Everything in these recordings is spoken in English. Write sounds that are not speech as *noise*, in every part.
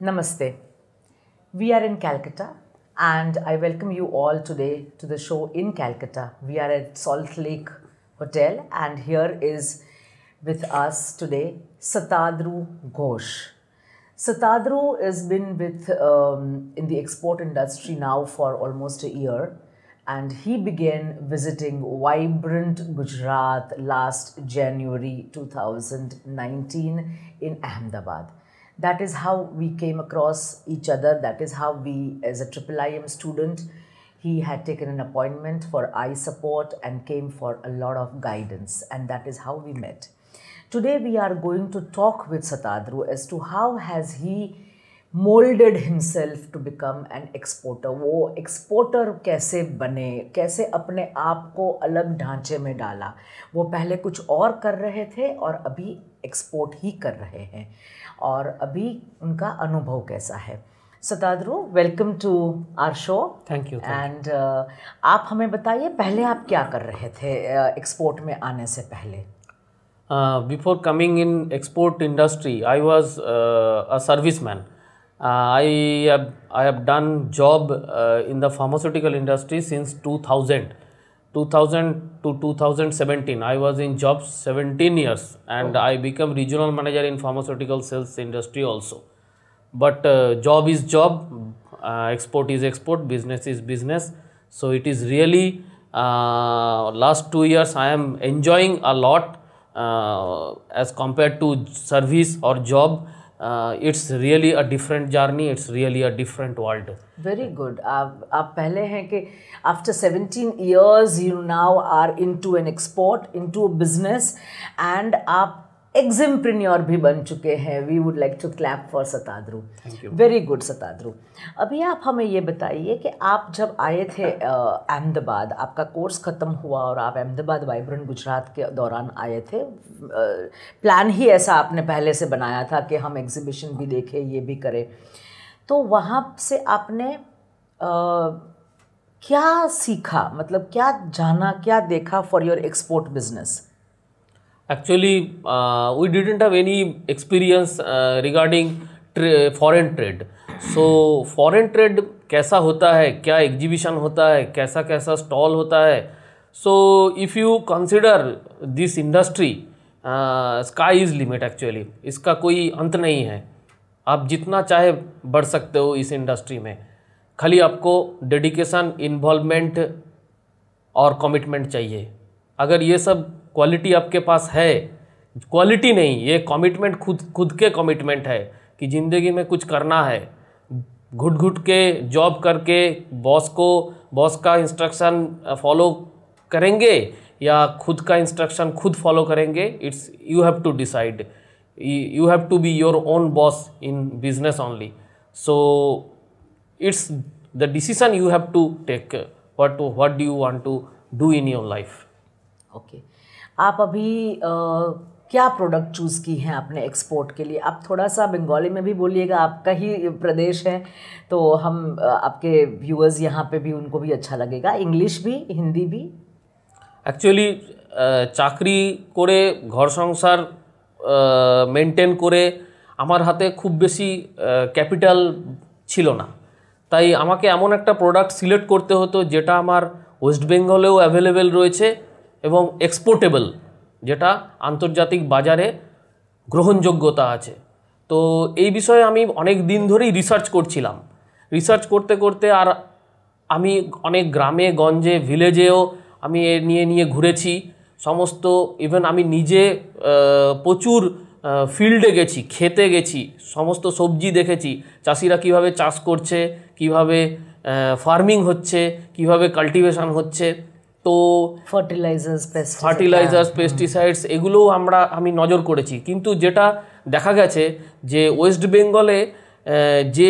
Namaste. We are in Calcutta and I welcome you all today to the show in Calcutta. We are at Salt Lake Hotel and here is with us today Satadru Ghosh. Satadru has been with um, in the export industry now for almost a year and he began visiting vibrant Gujarat last January 2019 in Ahmedabad that is how we came across each other. That is how we, as a Triple IM student, he had taken an appointment for eye support and came for a lot of guidance. And that is how we met. Today we are going to talk with Satadru as to how has he molded himself to become an exporter. वो exporter कैसे बने कैसे अपने आप को अलग ढांचे में डाला वो पहले कुछ और कर रहे थे और अभी एक्सपोर्ट ही कर रहे हैं और अभी उनका अनुभव कैसा है Satadru welcome to our show thank you and आप हमें बताइए पहले आप क्या कर रहे थे एक्सपोर्ट uh, में आने से पहले before coming in export industry I was a service man I I have done job in the pharmaceutical industry since 2000 2000 to 2017 i was in job 17 years and oh. i became regional manager in pharmaceutical sales industry also but uh, job is job uh, export is export business is business so it is really uh, last 2 years i am enjoying a lot uh, as compared to service or job uh, it's really a different journey it's really a different world very good after 17 years you now are into an export into a business and आप एग्जिमप्रिन्योर भी बन चुके हैं we would like to clap for Satadru very good Satadru अभी आप हमें ये बताइए कि आप जब आए थे अहमदाबाद आपका कोर्स ख़त्म हुआ और आप अहमदाबाद वाइब्रेंट गुजरात के दौरान आए थे प्लान ही ऐसा आपने पहले से बनाया था कि हम एग्जिबिशन भी देखें ये भी करें तो वहाँ से आपने आ, क्या सीखा मतलब क्या जाना क्या देखा for your export business Actually, uh, we didn't have any experience uh, regarding trade, foreign trade so foreign trade कैसा होता है क्या एग्जीबिशन होता है कैसा कैसा स्टॉल होता है so if you consider this industry sky is limit actually इसका कोई अंत नहीं है आप जितना चाहे बढ़ सकते हो इस इंडस्ट्री में खाली आपको डेडिकेशन इन्वॉल्वमेंट और कमिटमेंट चाहिए अगर ये सब क्वालिटी आपके पास है क्वालिटी नहीं ये कमिटमेंट खुद खुद के कमिटमेंट है कि ज़िंदगी में कुछ करना है घुट घुट के जॉब करके बॉस को बॉस का इंस्ट्रक्शन फॉलो करेंगे या खुद का इंस्ट्रक्शन खुद फॉलो करेंगे it's you have to decide you have to be your own boss in business only so it's the decision you have to take what what do want to do in your life okay okay आप अभी आ, क्या product choose की हैं आपने export के लिए आप थोड़ा सा बंगाली में भी बोलिएगा आपका ही प्रदेश है तो हम आपके व्यूअर्स यहाँ पे भी उनको भी अच्छा लगेगा इंग्लिश भी हिंदी भी एक्चुअली चाकरी करे घर संसार मेंटेन करे हमार हाथे खूब बेसि कैपिटल छो ना तई हाँ एम एक प्रोडक्ट सिलेक्ट करते हतो जेटा वेस्ट बेंगले अवेलेबल रही है এবং এক্সপোর্টেবল যেটা আন্তর্জাতিক বাজারে গ্রহণযোগ্যতা আছে তো এই বিষয়ে আমি অনেক দিন ধরেই রিসার্চ করছিলাম রিসার্চ করতে করতে আর আমি অনেক গ্রামে গঞ্জে ভিলেজেও আমি এ নিয়ে নিয়ে ঘুরেছি সমস্ত ইভেন আমি নিজে প্রচুর ফিল্ডে গেছি খেতে গেছি সমস্ত সবজি দেখেছি চাষিরা কিভাবে চাষ করছে কিভাবে ফার্মিং হচ্ছে কিভাবে কাল্টিভেশন হচ্ছে তো ফার্টিলাইজার্স ফার্টিলাইজার্স পেস্টিসাইডস এগুলোও আমরা আমি নজর করেছি কিন্তু যেটা দেখা গেছে যে ওয়েস্ট বেঙ্গলে যে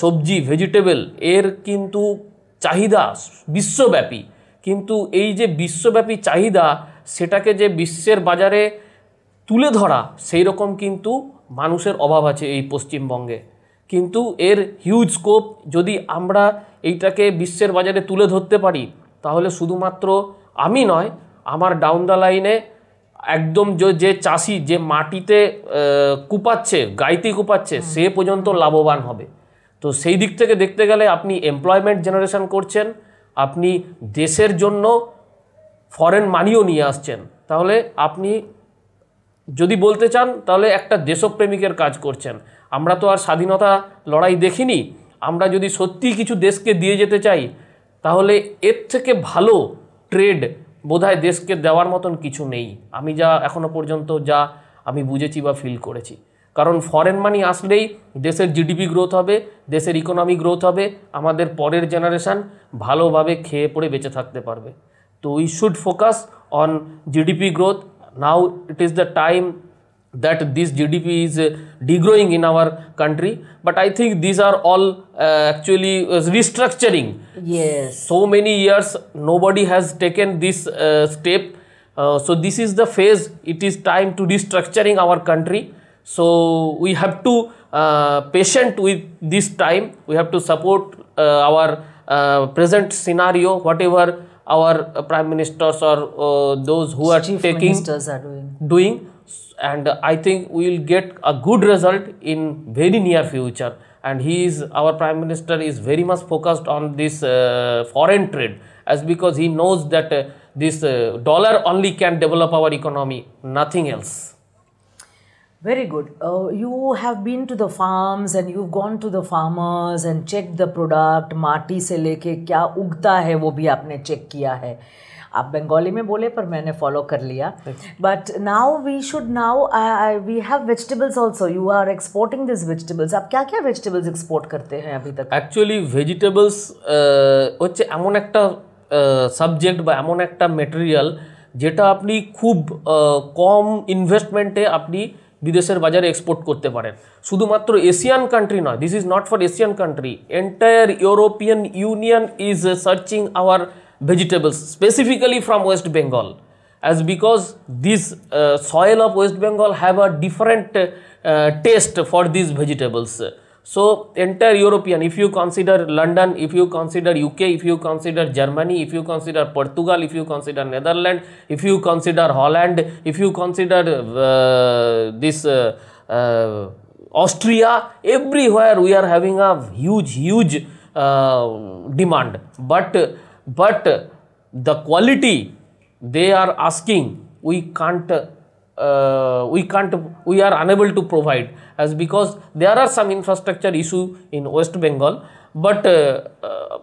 সবজি ভেজিটেবল এর কিন্তু চাহিদা বিশ্বব্যাপী কিন্তু এই যে বিশ্বব্যাপী চাহিদা সেটাকে যে বিশ্বের বাজারে তুলে ধরা সেই রকম কিন্তু মানুষের অভাব আছে এই পশ্চিমবঙ্গে কিন্তু এর হিউজ স্কোপ যদি আমরা এইটাকে বিশ্বের বাজারে তুলে ধরতে পারি তাহলে শুধুমাত্র আমি নয় আমার ডাউন দ্য লাইনে একদম যে চাষি যে মাটিতে কুপাচ্ছে গাইতে কুপাচ্ছে সে পর্যন্ত লাভবান হবে তো সেই দিক থেকে দেখতে গেলে আপনি এমপ্লয়মেন্ট জেনারেশন করছেন আপনি দেশের জন্য ফরেন মানিও নিয়ে আসছেন তাহলে আপনি যদি বলতে চান তাহলে একটা দেশপ্রেমিকের কাজ করছেন আমরা তো আর স্বাধীনতা লড়াই দেখিনি আমরা যদি সত্যি কিছু দেশকে দিয়ে যেতে চাই তাহলে এর থেকে ভালো ট্রেড বোধহয় দেশকে দেওয়ার মতন কিছু নেই আমি যা এখনও পর্যন্ত যা আমি বুঝেছি বা ফিল করেছি কারণ ফরেন মানি আসলেই দেশের জিডিপি গ্রোথ হবে দেশের ইকোনমি গ্রোথ হবে আমাদের পরের জেনারেশান ভালোভাবে খেয়ে পড়ে বেঁচে থাকতে পারবে তো we should focus on GDP growth now it is the time that this GDP is uh, degrowing in our country. But I think these are all uh, actually uh, restructuring. Yes. So many years nobody has taken this uh, step. Uh, so this is the phase. It is time to restructuring our country. So we have to uh, patient with this time. We have to support our present scenario, whatever our prime ministers or those who Chief are taking are doing. doing and I think we will get a good result in very near future. And he is our prime minister is very much focused on this uh, foreign trade as because he knows that uh, this uh, dollar only can develop our economy, nothing else. Very good. Uh, you have been to the farms and you've gone to the farmers and checked the product. माटी se leke kya ugta hai, wo bhi आपने check किया hai. आप बंगाली में बोले पर मैंने follow कर लिया but now we should now we have vegetables also you are exporting this vegetables आप क्या क्या वेजिटेबल्स एक्सपोर्ट करते हैं अभी तक एक्चुअली वेजिटेबल्स হচ্ছে এমন একটা সাবজেক্ট বা এমন একটা মেটেরিয়াল যেটা আপনি খুব কম ইনভেস্টমেন্টে আপনি বিদেশের বাজারে এক্সপোর্ট করতে পারেন শুধুমাত্র এশিয়ান কান্ট্রি নয় this is not for Asian country entire European Union is searching our vegetables specifically from West Bengal as because this uh, soil of West Bengal have a different uh, taste for these vegetables. So entire European, if you consider London, if you consider UK, if you consider Germany, if you consider Portugal, if you consider Netherlands, if you consider Holland, if you consider uh, this uh, uh, Austria, everywhere we are having a huge, huge uh, demand. But but the quality they are asking we can't uh, we can't we are unable to provide as because there are some infrastructure issue in west bengal but uh, uh,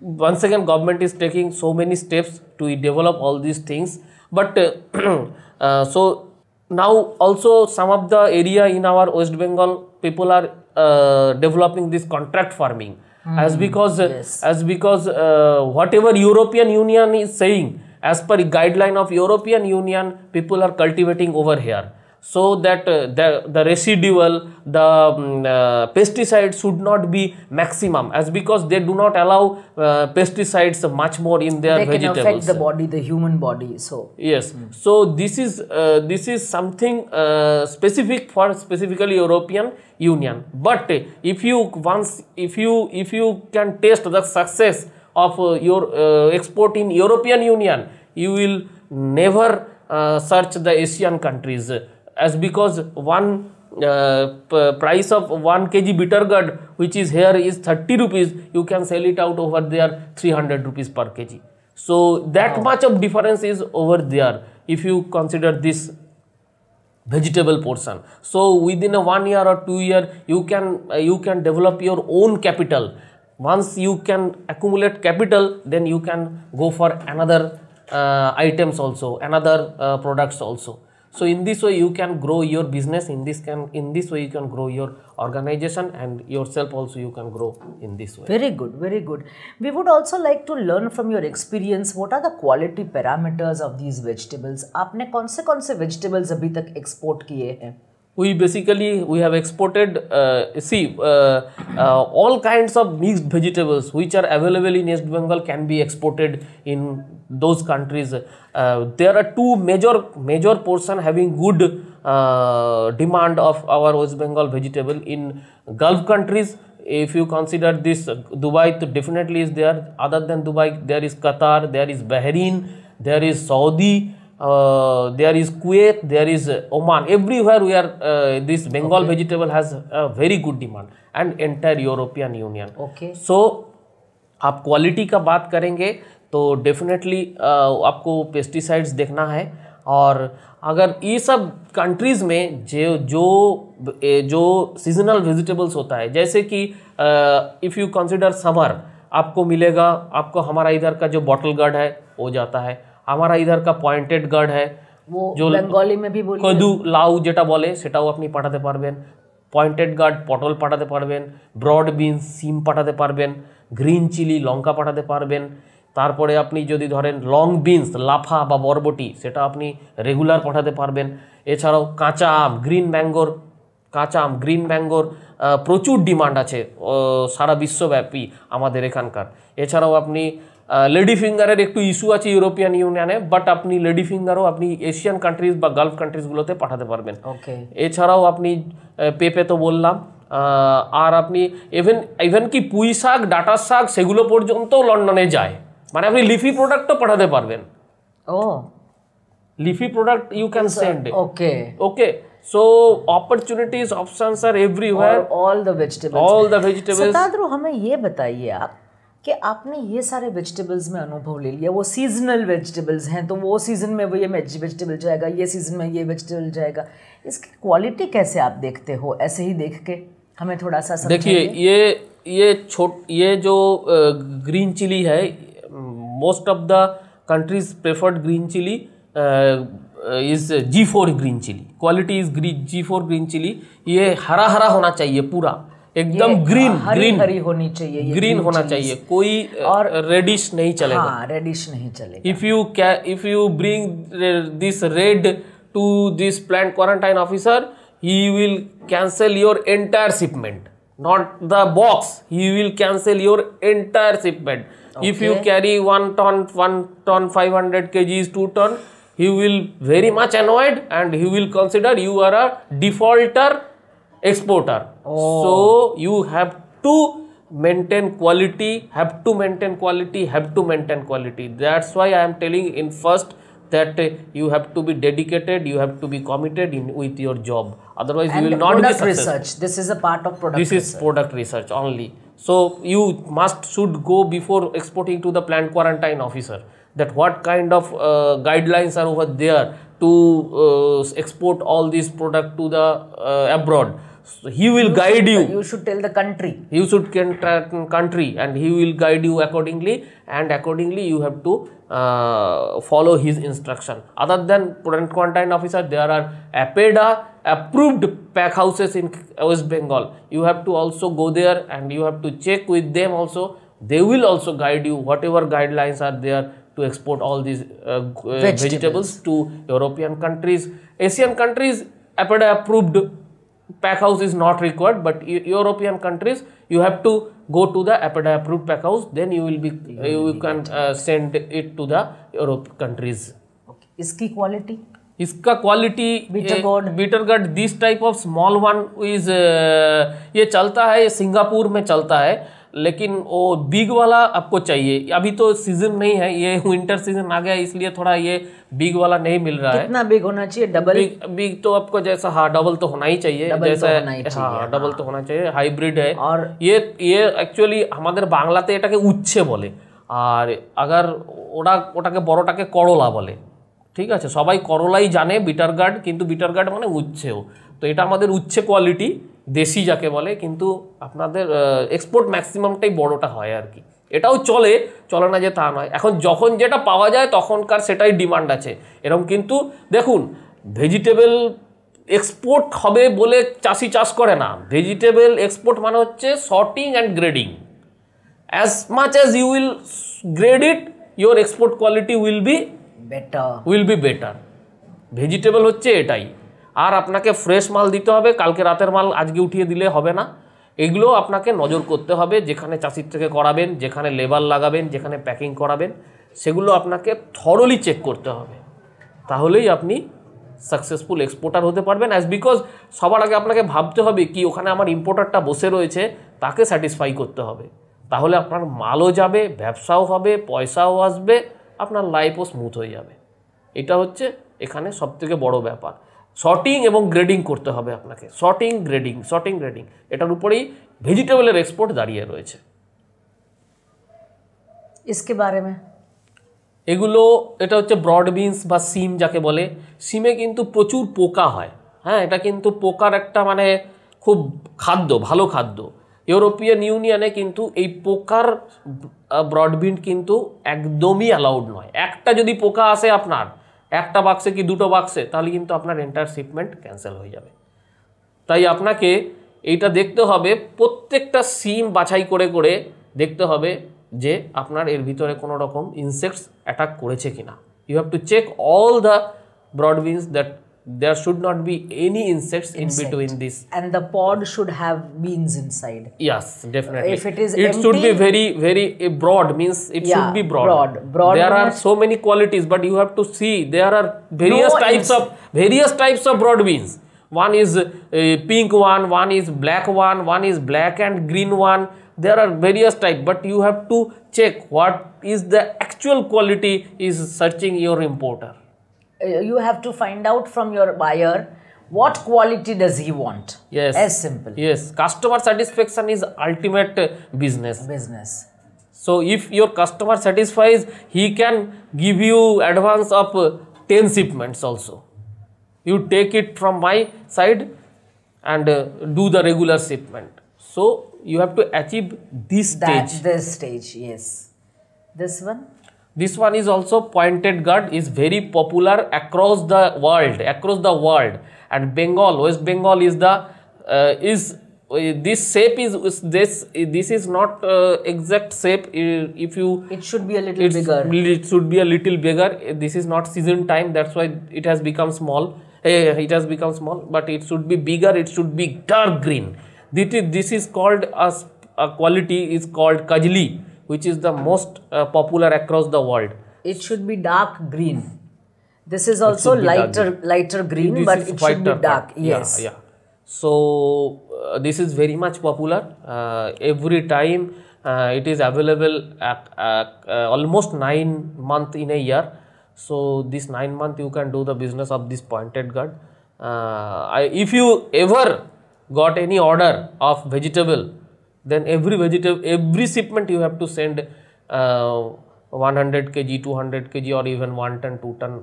once again government is taking so many steps to develop all these things but uh, *clears throat* uh, so now also some of the area in our west bengal people are uh, developing this contract farming mm. as hmm. because uh, yes. as because uh, whatever European Union is saying as per guideline of European Union people are cultivating over here so that uh, the, the residual the um, uh, pesticides should not be maximum as because they do not allow uh, pesticides much more in their they vegetables. They can affect the body, the human body. So yes, mm. so this is this is something specific for specifically European Union. But if you once if you if you can taste the success of uh, your uh, export in European Union, you will never uh, search the Asian countries as because one uh, price of 1 kg bitter gourd which is here is 30 rupees you can sell it out over there 300 rupees per kg so that wow. much of difference is over there if you consider this vegetable portion so within a one year or two year you can uh, you can develop your own capital once you can accumulate capital then you can go for another uh, items also another uh, products also so in this way you can grow your business in this can in this way you can grow your organization and yourself also you can grow in this way very good very good we would also like to learn from your experience what are the quality parameters of these vegetables aapne konse konse vegetables abhi tak export kiye hain we basically we have exported uh, see uh, uh, all kinds of mixed vegetables which are available in East Bengal can be exported in those countries. Uh, there are two major major portion having good uh, demand of our West Bengal vegetable in Gulf countries if you consider this uh, Dubai definitely is there other than Dubai there is Qatar there is Bahrain there is Saudi there is Kuwait, there is Oman, everywhere we are, uh, this Bengal okay. vegetable has a very good demand and entire European Union. Okay. So आप quality का बात करेंगे तो definitely आपको pesticides देखना है और अगर ये सब कंट्रीज़ में जो जो जो सीजनल वेजिटेबल्स होता है जैसे कि इफ़ यू कंसिडर समर आपको मिलेगा आपको हमारा इधर का जो बॉटल गार्ड है वो जाता है আমারা ইধার কা পয়েন্টেড গার্ড হ্যাঁ বেঙ্গলি মে লাউ যেটা বলে সেটাও আপনি পাঠাতে পারবেন পয়েন্টেড গার্ড পটল পাঠাতে পারবেন ব্রড বিনস সিম পাঠাতে পারবেন গ্রিন চিলি লঙ্কা পাঠাতে পারবেন তারপরে আপনি যদি ধরেন লং বিনস লাফা বা বরবটি সেটা আপনি রেগুলার পাঠাতে পারবেন এছাড়াও কাঁচা আম গ্রিন ম্যাঙ্গোর কাঁচা আম গ্রিন ম্যাঙ্গোর প্রচুর ডিমান্ড আছে সারা বিশ্বব্যাপী আমাদের এখানকার এছাড়াও আপনি লেডি ফিঙ্গারের একটু ইস্যু আছে ইউরোপিয়ান ইউনিয়নে বাট আপনি লেডি ফিঙ্গারও আপনি এশিয়ান কান্ট্রিজ বা গালফ কান্ট্রিজগুলোতে পাঠাতে পারবেন ওকে এছাড়াও আপনি পেপে তো বললাম আর আপনি ইভেন ইভেন কি পুঁই শাক ডাটা শাক সেগুলো পর্যন্ত লন্ডনে যায় মানে আপনি লিফি প্রোডাক্টও পাঠাতে পারবেন ও leafy product you can send okay okay so opportunities, options are everywhere. All all the all All the vegetables. Satadru हमें ये बताइए कि आपने ये सारे वेजिटेबल्स में अनुभव ले लिया वो सीजनल वेजिटेबल्स हैं तो वो सीज़न में वो ये वेजिटेबल जाएगा ये सीज़न में ये वेजिटेबल जाएगा इसकी क्वालिटी कैसे आप देखते हो ऐसे ही देख के हमें थोड़ा सा देखिए ये ये छोट ये जो ग्रीन चिली है most of the countries preferred green chilli is G four green chilli quality is ग्री जी फोर ग्रीन चिली ये हरा हरा होना चाहिए पूरा एकदम ग्रीन हरी हरी होनी चाहिए ग्रीन होना चाहिए कोई और रेडिश नहीं चलेगा हाँ, रेडिश नहीं चलेगा इफ यू कै if you bring this red to this plant quarantine officer he will cancel your entire shipment not the box he will cancel your entire shipment if you carry one ton one ton five hundred K Gs two ton he will very much annoyed and he will consider you are a defaulter exporter oh. so you have to maintain quality have to maintain quality have to maintain quality that's why i am telling in first that uh, you have to be dedicated you have to be committed in with your job otherwise and you will not be successful. research this is a part of product this research. is product research only so you must should go before exporting to the plant quarantine officer that what kind of uh, guidelines are over there to uh, export all these product to the uh, abroad so he will you guide should, you. You should tell the country. You should country and he will guide you accordingly and accordingly you have to uh, follow his instruction. Other than prudent quarantine officer, there are APEDA approved pack houses in West Bengal. You have to also go there and you have to check with them also. They will also guide you whatever guidelines are there to export all these uh, uh vegetables. vegetables to European countries. Asian countries, APEDA approved pack house is not required but european countries you have to go to the apda approved pack house then you will be you, you will can uh, send it to the europe countries okay. iski quality इसका quality bitter gourd bitter gourd this type of small one is ये चलता है ये Singapore में चलता है लेकिन वो बिग वाला आपको चाहिए अभी तो सीजन नहीं है ये विंटर सीजन आ गया इसलिए थोड़ा ये बिग वाला नहीं मिल रहा है कितना बिग होना चाहिए डबल बिग, बिग तो आपको जैसा हाँ डबल तो होना ही चाहिए जैसा तो हाँ डबल तो होना चाहिए हाइब्रिड है और ये ये एक्चुअली हमारे বাংলাতে এটাকে উচ্ছে বলে আর আগার ওরা ওটাকে বড়টাকে করলা বলে ঠিক আছে সবাই করলাই জানে বিটার গার্ড কিন্তু বিটার গার্ড মানে উচ্ছেও তো এটা আমাদের উচ্ছে কোয়ালিটি দেশি যাকে বলে কিন্তু আপনাদের এক্সপোর্ট ম্যাক্সিমামটাই বড়টা হয় আর কি এটাও চলে চলে না যে তা নয় এখন যখন যেটা পাওয়া যায় তখনকার সেটাই ডিমান্ড আছে এরকম কিন্তু দেখুন ভেজিটেবল এক্সপোর্ট হবে বলে চাষি চাষ করে না ভেজিটেবল এক্সপোর্ট মানে হচ্ছে sorting and grading as much as you will grade it your export quality will be better will be better vegetable হচ্ছে এটাই আর আপনাকে ফ্রেশ মাল দিতে হবে কালকে রাতের মাল আজকে উঠিয়ে দিলে হবে না এগুলো আপনাকে নজর করতে হবে যেখানে চাষির থেকে করাবেন যেখানে লেবার লাগাবেন যেখানে প্যাকিং করাবেন সেগুলো আপনাকে থরলি চেক করতে হবে তাহলেই আপনি সাকসেসফুল এক্সপোর্টার হতে পারবেন অ্যাজ বিকজ সবার আগে আপনাকে ভাবতে হবে কি ওখানে আমার ইম্পোর্টারটা বসে রয়েছে তাকে স্যাটিসফাই করতে হবে তাহলে আপনার মালও যাবে ব্যবসাও হবে পয়সাও আসবে আপনার লাইফও স্মুথ হয়ে যাবে এটা হচ্ছে এখানে সবথেকে বড় ব্যাপার শর্টিং এবং গ্রেডিং করতে হবে আপনাকে শর্টিং গ্রেডিং শর্টিং গ্রেডিং এটার উপরেই ভেজিটেবলের এক্সপোর্ট দাঁড়িয়ে রয়েছে इसके बारे में এগুলো এটা হচ্ছে ব্রড বিনস বা সিম যাকে বলে সিমে কিন্তু প্রচুর পোকা হয় হ্যাঁ এটা কিন্তু পোকার একটা মানে খুব খাদ্য ভালো খাদ্য ইউরোপিয়ান ইউনিয়নে কিন্তু এই পোকার ব্রডবিন কিন্তু একদমই অ্যালাউড নয় একটা যদি পোকা আসে আপনার একটা বাক্সে কি দুটো বাক্সে তাহলে কিন্তু আপনার এন্টার শিপমেন্ট ক্যান্সেল হয়ে যাবে তাই আপনাকে এইটা দেখতে হবে প্রত্যেকটা সিম বাছাই করে করে দেখতে হবে যে আপনার এর ভিতরে কোনো রকম ইনসেক্টস অ্যাটাক করেছে কিনা you have to check all the broad beans that there should not be any insects Insect. in between this and the pod should have beans inside yes definitely if it is it empty, should be very very eh, broad means it yeah, should be broad broad, broad there are so many qualities but you have to see there are various no types of various types of broad beans one is a eh, pink one one is black one one is black and green one there are various type but you have to check what is the actual quality is searching your importer uh, you have to find out from your buyer what quality does he want yes as simple yes customer satisfaction is ultimate uh, business business so if your customer satisfies he can give you advance of uh, 10 shipments also you take it from my side and do the regular shipment so you have to achieve this that, stage this stage yes this one this one is also pointed gourd is very popular across the world across the world and bengal west bengal is the uh, is uh, this shape is this this is not uh, exact shape if you it should be a little bigger it should be a little bigger this is not season time that's why it has become small eh, it has become small but it should be bigger it should be dark green this is, this is called a quality is called kajli which is the most uh, popular across the world. It should be dark green. This is also lighter lighter green, but it should be dark. Yes. Yeah, yeah. So uh, this is very much popular. Uh, every time uh, it is available at, uh, almost nine month in a year. So this nine month you can do the business of this pointed gourd. Uh, I, if you ever got any order of vegetable then every vegetable every shipment you have to send uh, 100 kg 200 kg or even 1 ton 2 ton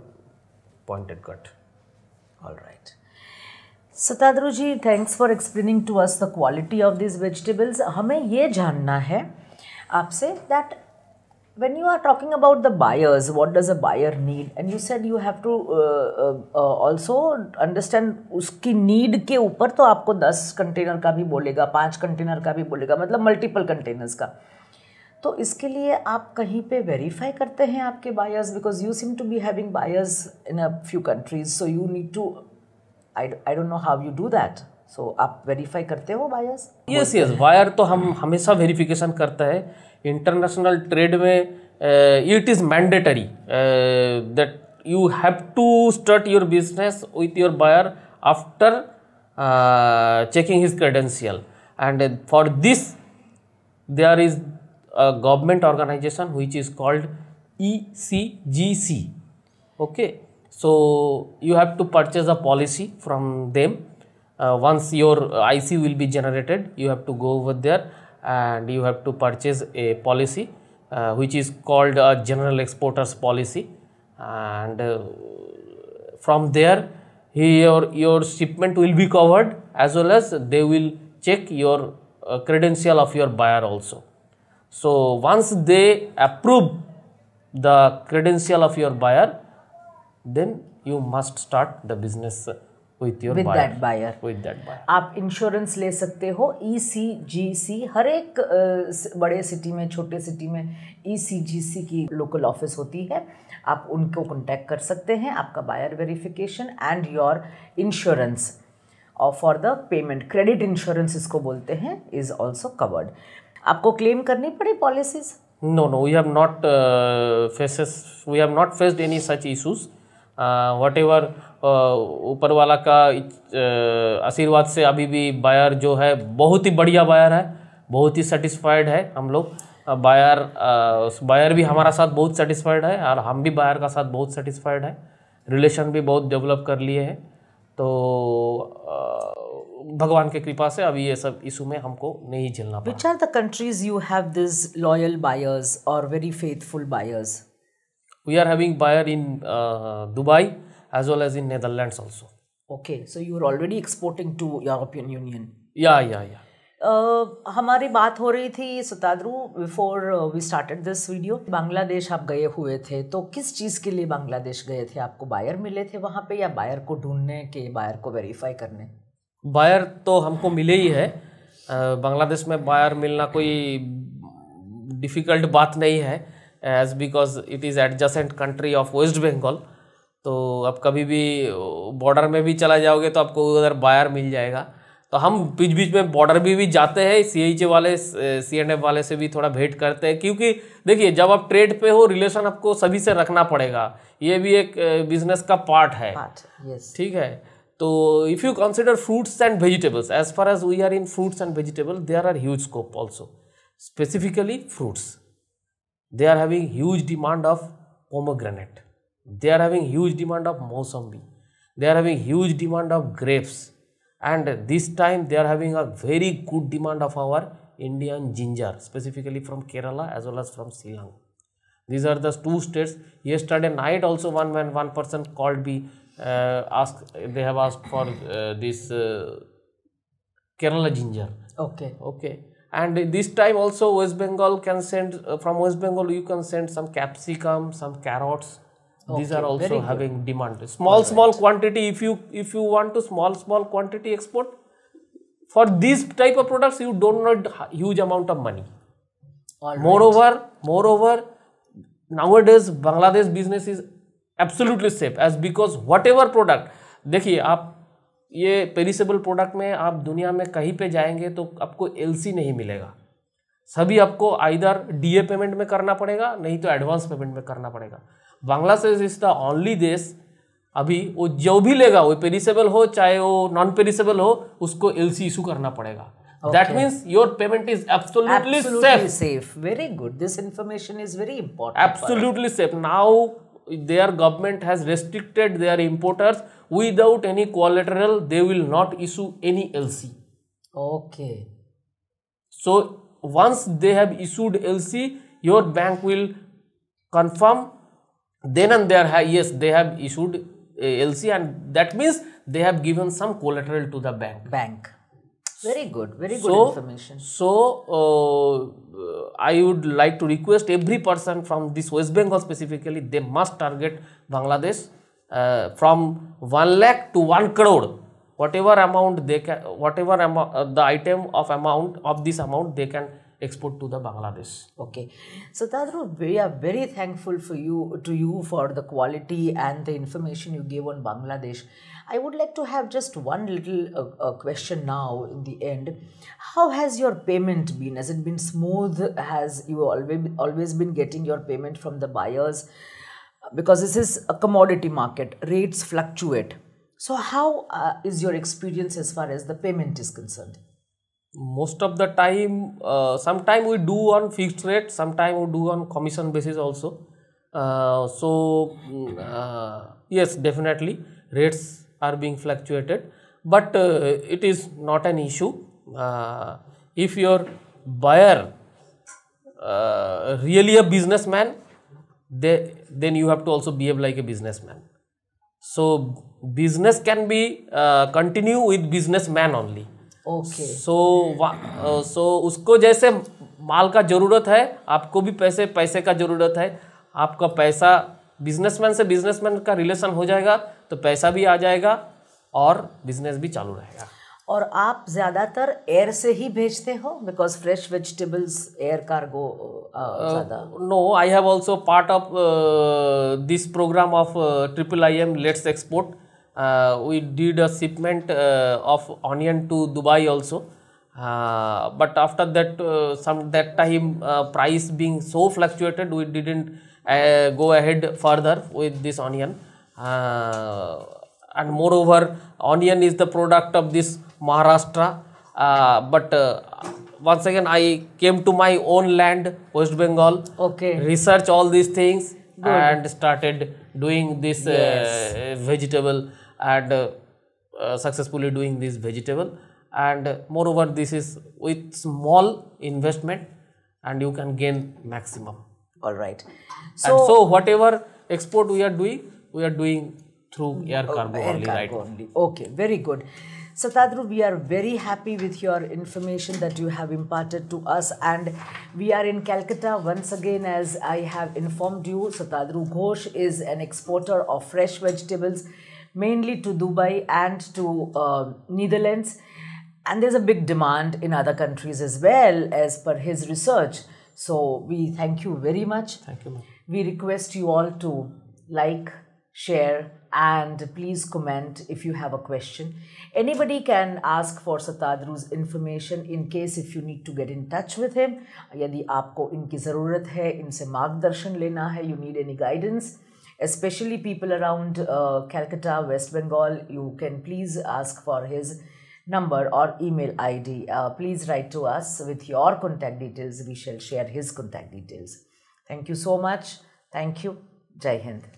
pointed cut all right Satadru ji thanks for explaining to us the quality of this vegetables हमें ये जानना है आपसे that when you are talking about the buyers what does a buyer need and you said you have to uh, uh, uh also understand उसकी need के ऊपर तो आपको 10 कंटेनर का भी बोलेगा 5 कंटेनर का भी बोलेगा मतलब मल्टीपल कंटेनर्स का तो इसके लिए आप कहीं पे वेरीफाई करते हैं आपके buyers because you seem to be having buyers in a few countries so you need to I don't know how you do that so so, आप वेरीफाई करते हो बायर्स यस यस वायर तो हम हमेशा verification करता है international trade में it is mandatory that you have to start your business with your buyer after checking his credential and for this there is a government organisation which is called E C G C okay so you have to purchase a policy from them uh, once your uh, IC will be generated you have to go over there and you have to purchase a policy uh, which is called a general exporters policy and uh, from there your, your shipment will be covered as well as they will check your uh, credential of your buyer also. So, once they approve the credential of your buyer then you must start the business आप insurance ले सकते हो ई C G सी हर एक बड़े city में छोटे city में ई C G सी की लोकल ऑफिस होती है आप उनको कॉन्टैक्ट कर सकते हैं आपका buyer verification and your insurance और for the payment credit insurance इसको बोलते हैं इज ऑल्सो कवर्ड आपको क्लेम करनी पड़ी policies no no we have not faces we have not faced any such issues whatever ऊपर वाला का आशीर्वाद से अभी भी बायर जो है बहुत ही बढ़िया बायर है बहुत ही सेटिस्फाइड है हम लोग बायर बायर भी हमारा साथ बहुत सेटिस्फाइड है और हम भी बायर का साथ बहुत सेटिस्फाइड है रिलेशन भी बहुत डेवलप कर लिए हैं तो भगवान के कृपा से अभी ये सब इशू में हमको नहीं झेलना which are the countries you have this loyal buyers और very faithful buyers we are having buyer in uh, Dubai as well as in Netherlands also. Okay, so you are already exporting to European Union. Yeah, yeah, yeah. Uh, हमारी बात हो रही थी Satadru before we started this video Bangladesh आप गए हुए थे तो किस चीज़ के लिए बांग्लादेश गए थे आपको बायर मिले थे वहाँ पे या बायर को ढूंढने के बायर को वेरीफाई करने बायर तो हमको मिले ही है uh, बांग्लादेश में बायर मिलना कोई डिफ़िकल्ट बात नहीं है as because it is adjacent country of West Bengal तो आप कभी भी बॉर्डर में भी चला जाओगे तो आपको उधर बायर मिल जाएगा तो हम बीच बीच में बॉर्डर भी भी जाते हैं सी एच वाले सी एन एफ वाले से भी थोड़ा भेंट करते हैं क्योंकि देखिए जब आप ट्रेड पे हो रिलेशन आपको सभी से रखना पड़ेगा ये भी एक बिजनेस का पार्ट है ठीक है तो if you consider fruits and vegetables as far as we are in fruits and vegetable there are huge scope also specifically fruits they are having huge demand of pomegranate they are having huge demand of mosambi they are having huge demand of grapes and this time they are having a very good demand of our indian ginger specifically from kerala as well as from silang these are the two states yesterday night also one when one person called me uh, ask they have asked for uh, this uh, kerala ginger okay okay and this time also west bengal can send uh, from west bengal you can send some capsicum some carrots okay, these are also having demand small right. small quantity if you if you want to small small quantity export for these type of products you don't need huge amount of money right. moreover moreover nowadays bangladesh business is absolutely safe as because whatever product देखिए आप ये perishable product में आप दुनिया में कहीं पे जाएंगे तो आपको एलसी नहीं मिलेगा सभी आपको आइधर डीए पेमेंट में करना पड़ेगा नहीं तो एडवांस पेमेंट में करना पड़ेगा बांग्लादेश इज द ओनली देश अभी वो जो भी लेगा वो पेरिसेबल हो चाहे वो नॉन पेरिसेबल हो उसको सी इशू करना पड़ेगा that means your payment is is safe very good this information is very important absolutely safe now their government has restricted their importers without any collateral they will not issue any lc okay so once they have issued lc your bank will confirm then and there yes they have issued eh, lc and that means they have given some collateral to the bank bank very good, very good so, information. So, uh, I would like to request every person from this West Bengal specifically, they must target Bangladesh uh, from 1 lakh to 1 crore. Whatever amount they can, whatever amount, uh, the item of amount of this amount they can export to the Bangladesh. Okay. So Tadru, we are very thankful for you to you for the quality and the information you gave on Bangladesh. I would like to have just one little uh, uh, question now in the end. How has your payment been? Has it been smooth? Has you always always been getting your payment from the buyers? Because this is a commodity market, rates fluctuate. So, how uh, is your experience as far as the payment is concerned? Most of the time, uh, sometimes we do on fixed rate, sometimes we do on commission basis also. Uh, so, mm, uh, yes, definitely rates are being fluctuated but uh, it is not an issue uh, if your buyer uh, really a businessman they, then you have to also behave like a businessman so business can be uh, continue with businessman only okay so uh, so usko jaise माल का ज़रूरत है आपको भी पैसे पैसे का ज़रूरत है आपका पैसा बिजनेसमैन से बिजनेसमैन का रिलेशन हो जाएगा तो पैसा भी आ जाएगा और बिजनेस भी चालू रहेगा और आप ज़्यादातर एयर से ही भेजते हो because fresh vegetables air cargo no I have also part of this programme of triple I M let's export we did a shipment of onion to Dubai also but after that uh, time price being so fluctuated being so fluctuated we didn't uh, go ahead Uh, and moreover onion is the product of this Maharashtra uh, but uh, once again I came to my own land West Bengal okay research all these things Good. and started doing this yes. vegetable and successfully doing this vegetable and moreover this is with small investment and you can gain maximum all right so, and so whatever export we are doing we are doing through mm, air oh, cargo only right only. Okay, very good. Satadru, we are very happy with your information that you have imparted to us, and we are in Calcutta once again. As I have informed you, Satadru Ghosh is an exporter of fresh vegetables, mainly to Dubai and to uh, Netherlands, and there's a big demand in other countries as well, as per his research. So we thank you very much. Thank you. We request you all to like share, and please comment if you have a question. Anybody can ask for Satadru's information in case if you need to get in touch with him. यदि you need any guidance. Especially people around uh, Calcutta, West Bengal, you can please ask for his number or email ID. Uh, please write to us with your contact details. We shall share his contact details. Thank you so much. Thank you. Jai Hind.